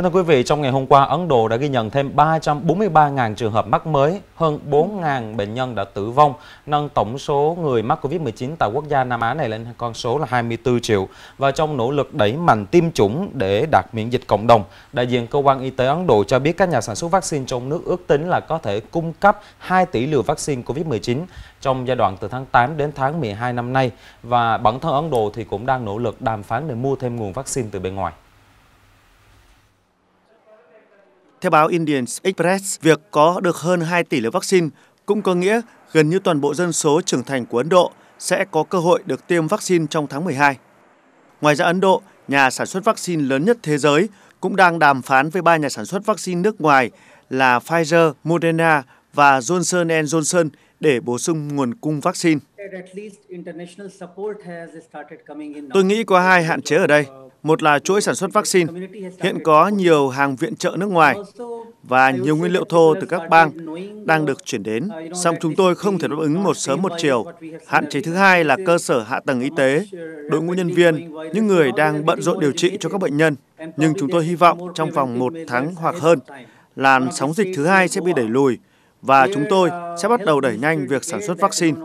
Kính thưa quý vị, trong ngày hôm qua, Ấn Độ đã ghi nhận thêm 343.000 trường hợp mắc mới, hơn 4.000 bệnh nhân đã tử vong, nâng tổng số người mắc Covid-19 tại quốc gia Nam Á này lên con số là 24 triệu. Và trong nỗ lực đẩy mạnh tiêm chủng để đạt miễn dịch cộng đồng, đại diện Cơ quan Y tế Ấn Độ cho biết các nhà sản xuất vaccine trong nước ước tính là có thể cung cấp 2 tỷ liều vaccine Covid-19 trong giai đoạn từ tháng 8 đến tháng 12 năm nay. Và bản thân Ấn Độ thì cũng đang nỗ lực đàm phán để mua thêm nguồn vaccine từ bên ngoài. Theo báo Indian Express, việc có được hơn 2 tỷ liều vaccine cũng có nghĩa gần như toàn bộ dân số trưởng thành của Ấn Độ sẽ có cơ hội được tiêm vaccine trong tháng 12. Ngoài ra Ấn Độ, nhà sản xuất vaccine lớn nhất thế giới, cũng đang đàm phán với ba nhà sản xuất vaccine nước ngoài là Pfizer, Moderna và Johnson Johnson để bổ sung nguồn cung vaccine. Tôi nghĩ có hai hạn chế ở đây. Một là chuỗi sản xuất vaccine, hiện có nhiều hàng viện trợ nước ngoài và nhiều nguyên liệu thô từ các bang đang được chuyển đến, song chúng tôi không thể đáp ứng một sớm một chiều. Hạn chế thứ hai là cơ sở hạ tầng y tế, đội ngũ nhân viên, những người đang bận rộn điều trị cho các bệnh nhân. Nhưng chúng tôi hy vọng trong vòng một tháng hoặc hơn, làn sóng dịch thứ hai sẽ bị đẩy lùi và chúng tôi sẽ bắt đầu đẩy nhanh việc sản xuất vaccine.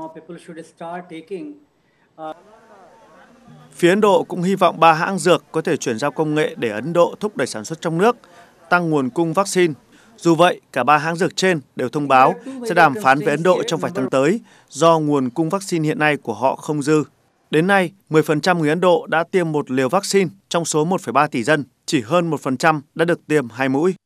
Phía Ấn Độ cũng hy vọng ba hãng dược có thể chuyển giao công nghệ để Ấn Độ thúc đẩy sản xuất trong nước, tăng nguồn cung vaccine. Dù vậy, cả ba hãng dược trên đều thông báo sẽ đàm phán với Ấn Độ trong vài tháng tới do nguồn cung vaccine hiện nay của họ không dư. Đến nay, 10% người Ấn Độ đã tiêm một liều vaccine trong số 1,3 tỷ dân, chỉ hơn 1% đã được tiêm hai mũi.